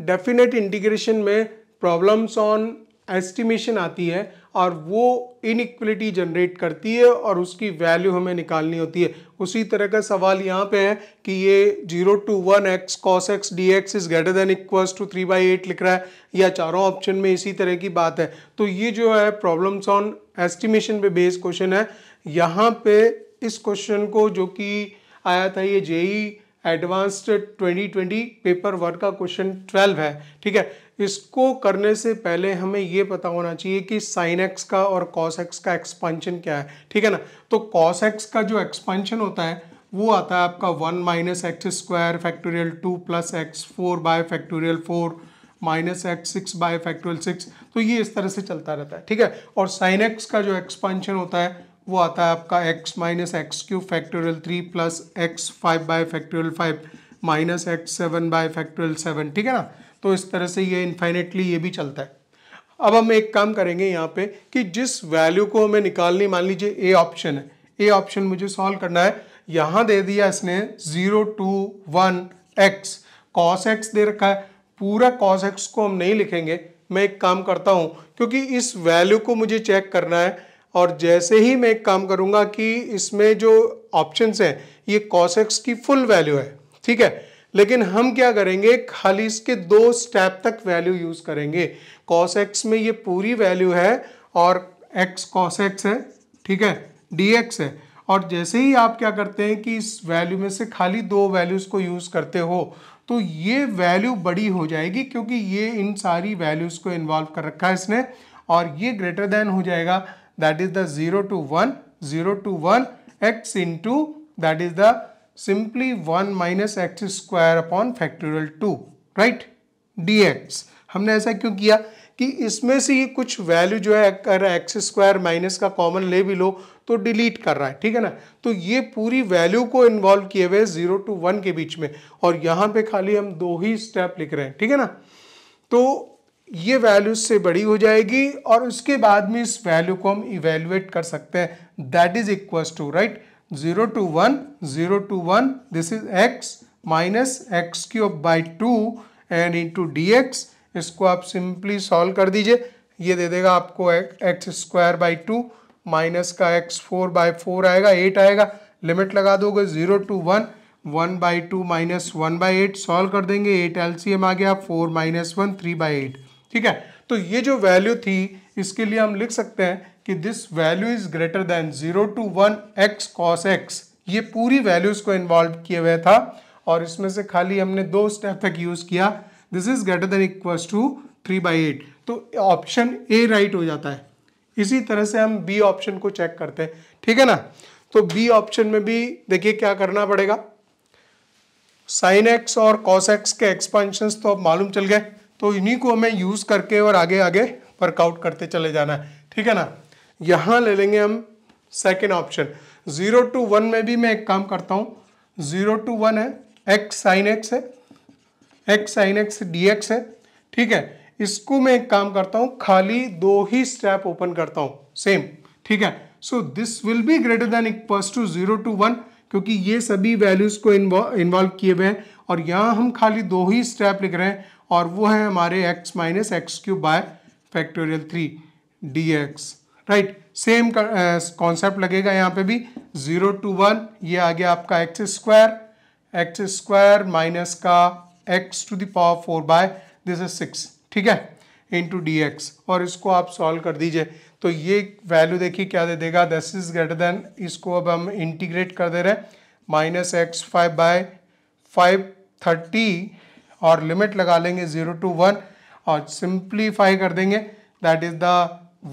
Definite integration में problems on estimation आती है और वो इनक्वलिटी जनरेट करती है और उसकी वैल्यू हमें निकालनी होती है उसी तरह का सवाल यहाँ पे है कि ये zero to one x cos x d x is greater than equals to three by eight लिख रहा है या चारों ऑप्शन में इसी तरह की बात है तो ये जो है प्रॉब्लम्स ऑन एस्टिमेशन पे बेस्ड क्वेश्चन है यहाँ पे इस क्वेश्चन को जो कि आया था ये जेई एडवांस्ड 2020 पेपर वन का क्वेश्चन 12 है ठीक है इसको करने से पहले हमें ये पता होना चाहिए कि साइन एक्स का और कॉस एक्स का एक्सपांशन क्या है ठीक है ना तो कॉस एक्स का जो एक्सपांशन होता है वो आता है आपका one minus x square factorial two plus x four by factorial four minus x six by factorial six तो ये इस तरह से चलता रहता है ठीक है और साइन एक्स का जो एक्सपांशन होता है वो आता है आपका x minus x cube factorial three plus x five by factorial five minus x seven by factorial seven ठीक है ना तो इस तरह से ये इन्फाइनेटली ये भी चलता है अब हम एक काम करेंगे यहाँ पे कि जिस वैल्यू को हमें निकालनी मान लीजिए ए ऑप्शन है ए ऑप्शन मुझे सॉल्व करना है यहाँ दे दिया इसने zero to one x cos x दे रखा है पूरा कॉस एक्स को हम नहीं लिखेंगे मैं एक काम करता हूँ क्योंकि इस वैल्यू को मुझे चेक करना है और जैसे ही मैं एक काम करूँगा कि इसमें जो ऑप्शंस हैं ये कॉसेक्स की फुल वैल्यू है ठीक है लेकिन हम क्या करेंगे खाली इसके दो स्टेप तक वैल्यू यूज़ करेंगे कॉस एक्स में ये पूरी वैल्यू है और एक्स कॉस एक्स है ठीक है डी एक्स है और जैसे ही आप क्या करते हैं कि इस वैल्यू में से खाली दो वैल्यूज़ को यूज़ करते हो तो ये वैल्यू बड़ी हो जाएगी क्योंकि ये इन सारी वैल्यूज़ को इन्वॉल्व कर रखा है इसने और ये ग्रेटर देन हो जाएगा that is the 0 to 1, 0 to 1 x into that is the simply 1 minus x square upon factorial 2 right dx हमने ऐसा क्यों किया कि इसमें से ये कुछ वैल्यू जो है अगर x स्क्वायर माइनस का कॉमन ले भी लो तो डिलीट कर रहा है ठीक है ना तो ये पूरी वैल्यू को इन्वॉल्व किए हुए 0 टू 1 के बीच में और यहां पे खाली हम दो ही स्टेप लिख रहे हैं ठीक है ना तो ये वैल्यू से बड़ी हो जाएगी और उसके बाद में इस वैल्यू को हम इवेल्युएट कर सकते हैं that is equal to right zero to one zero to one this is x minus x cube by two and into d x इसको आप सिंपली सॉल्व कर दीजिए ये दे देगा आपको x square by two minus का एक्स फोर बाई फोर आएगा एट आएगा लिमिट लगा दोगे zero to one one by two minus one by eight solve कर देंगे एट एल सी एम आ गया four minus one three by eight ठीक है तो ये जो वैल्यू थी इसके लिए हम लिख सकते हैं कि this value is greater than zero to one x cos x ये पूरी वैल्यूज को इन्वॉल्व किए हुए था और इसमें से खाली हमने दो स्टेप तक यूज किया this is greater than equal to three by eight तो ऑप्शन ए राइट हो जाता है इसी तरह से हम बी ऑप्शन को चेक करते हैं ठीक है ना तो बी ऑप्शन में भी देखिए क्या करना पड़ेगा साइन एक्स और कॉस एक्स के एक्सपांशंस तो अब मालूम चल गए तो इन्हीं को हमें यूज़ करके और आगे आगे वर्कआउट करते चले जाना है ठीक है ना यहाँ ले लेंगे हम second option zero to one में भी मैं एक काम करता हूँ ज़ीरो टू वन है एक्स साइन एक्स है x sine x d x है ठीक है इसको मैं एक काम करता हूँ खाली दो ही स्टेप ओपन करता हूँ सेम ठीक है so this will be greater than equals to zero to one क्योंकि ये सभी वैल्यूज़ को इन्वॉल्व किए हुए हैं और यहाँ हम खाली दो ही स्टेप लिख रहे हैं और वो है हमारे x minus x cube by factorial three d x right same concept लगेगा यहाँ पे भी ज़ीरो टू वन ये आ गया आपका x square x square minus का x to the power four by this is six ठीक है इंटू डी एक्स और इसको आप सॉल्व कर दीजिए तो ये वैल्यू देखिए क्या दे देगा दस इज ग्रेटर देन इसको अब हम इंटीग्रेट कर दे रहे हैं minus x five by five thirty और लिमिट लगा लेंगे ज़ीरो टू वन और सिंप्लीफाई कर देंगे that is the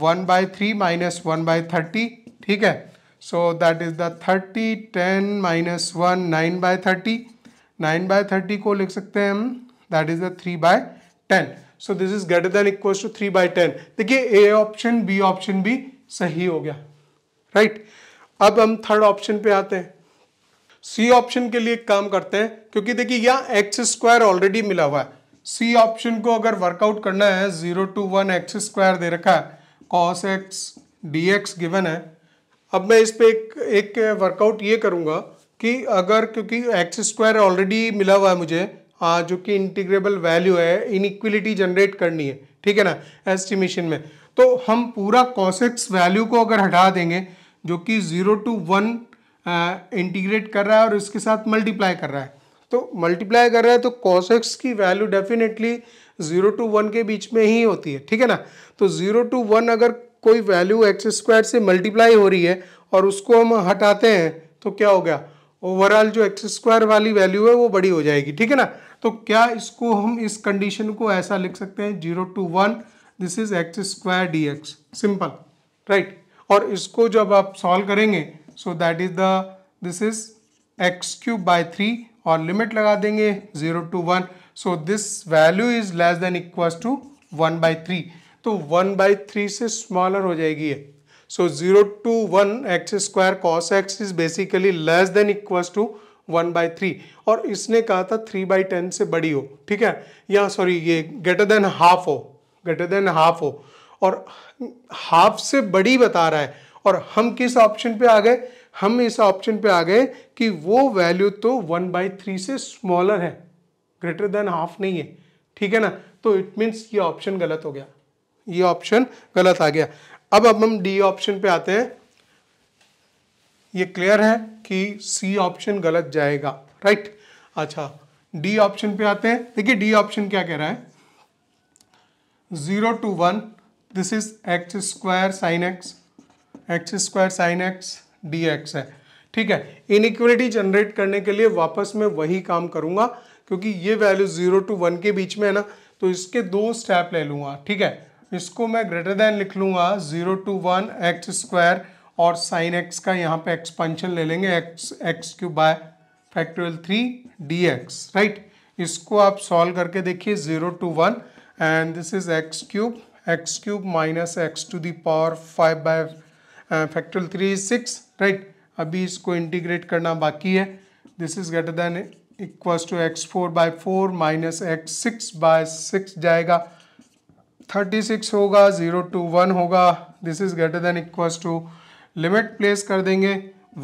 one by three minus one by thirty ठीक है so that is the thirty ten minus one nine by thirty nine by thirty को लिख सकते हैं हम that is the three by ten so this is greater than equal to three by ten देखिए ए option B option भी सही हो गया राइट right? अब हम थर्ड ऑप्शन पे आते हैं सी ऑप्शन के लिए काम करते हैं क्योंकि देखिए यहाँ एक्स स्क्वायर ऑलरेडी मिला हुआ है सी ऑप्शन को अगर वर्कआउट करना है zero to one x square दे रखा है cos x d x given है अब मैं इस पर एक एक वर्कआउट ये करूँगा कि अगर क्योंकि एक्स स्क्वायर ऑलरेडी मिला हुआ है मुझे आ, जो कि इंटीग्रेबल वैल्यू है इक्विलिटी जनरेट करनी है ठीक है ना एस्टिमेशन में तो हम पूरा कॉसेक्स वैल्यू को अगर हटा देंगे जो कि ज़ीरो टू वन इंटीग्रेट कर रहा है और इसके साथ मल्टीप्लाई कर रहा है तो मल्टीप्लाई कर रहा है तो कॉस एक्स की value definitely zero to one के बीच में ही होती है ठीक है ना तो ज़ीरो टू वन अगर कोई वैल्यू एक्स स्क्वायर से मल्टीप्लाई हो रही है और उसको हम हटाते हैं तो क्या हो गया ओवरऑल जो एक्स स्क्वायर वाली वैल्यू है वो बड़ी हो जाएगी ठीक है ना तो क्या इसको हम इस कंडीशन को ऐसा लिख सकते हैं zero to one this is x square d x simple right और इसको जब आप सॉल्व करेंगे so that is the this is x cube by three और लिमिट लगा देंगे zero to one so this value is less than equal to one by three तो one by three से स्मॉलर हो जाएगी ये so zero to one x square cos x is basically less than equal to one by three और इसने कहा था three by ten से बड़ी हो ठीक है या सॉरी ये ग्रेटर देन हाफ हो ग्रेटर देन हाफ हो और हाफ से बड़ी बता रहा है और हम किस ऑप्शन पे आ गए हम इस ऑप्शन पे आ गए कि वो वैल्यू तो वन बाई थ्री से स्मॉलर है ग्रेटर देन हाफ नहीं है ठीक है ना तो इट मीन्स ये ऑप्शन गलत हो गया ये ऑप्शन गलत आ गया अब अब हम डी ऑप्शन पे आते हैं ये क्लियर है कि सी ऑप्शन गलत जाएगा राइट अच्छा डी ऑप्शन पे आते हैं देखिए डी ऑप्शन क्या कह रहा है zero to one this is x square sine x x square sine x d x है ठीक है इनिक्वलिटी जनरेट करने के लिए वापस मैं वही काम करूँगा क्योंकि ये वैल्यू जीरो टू वन के बीच में है ना तो इसके दो स्टेप ले लूँगा ठीक है इसको मैं ग्रेटर देन लिख लूँगा zero to one x square और साइन एक्स का यहाँ पे एक्सपेंशन ले लेंगे x x cube by factorial three d x right इसको आप सॉल्व करके देखिए zero to one and this is x cube x cube minus x to the power five by factorial three is six right अभी इसको integrate करना बाकी है this is greater than equals to x four by four minus x six by six जाएगा thirty six होगा zero to one होगा this is greater than equals to limit place कर देंगे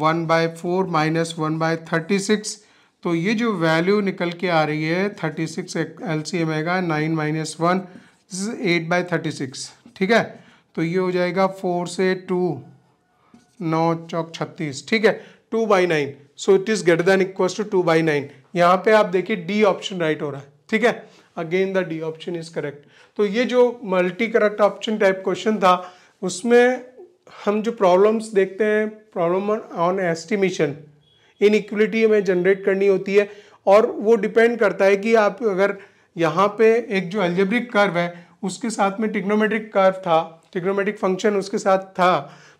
one by four minus one by thirty six तो ये जो value निकल के आ रही है thirty six L C M आएगा nine minus one this is eight by thirty six ठीक है तो ये हो जाएगा फोर से टू नौ चौक छत्तीस ठीक है two by nine so it is greater than equal to two by nine यहाँ पे आप देखिए डी ऑप्शन राइट हो रहा है ठीक है again the D option is correct तो ये जो multi correct option type question था उसमें हम जो प्रॉब्लम्स देखते हैं problem on estimation in equality हमें जनरेट करनी होती है और वो डिपेंड करता है कि आप अगर यहाँ पे एक जो एल्जेब्रिक कर्व है उसके साथ में टिक्नोमेट्रिक कर्व था टिक्नोमेट्रिक फंक्शन उसके साथ था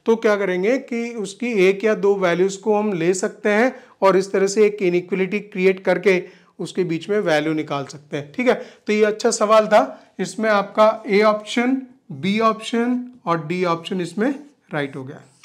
तो क्या करेंगे कि उसकी एक या दो वैल्यूज़ को हम ले सकते हैं और इस तरह से एक इनिक्वलिटी क्रिएट करके उसके बीच में वैल्यू निकाल सकते हैं ठीक है तो ये अच्छा सवाल था इसमें आपका ए ऑप्शन बी ऑप्शन और डी ऑप्शन इसमें राइट हो गया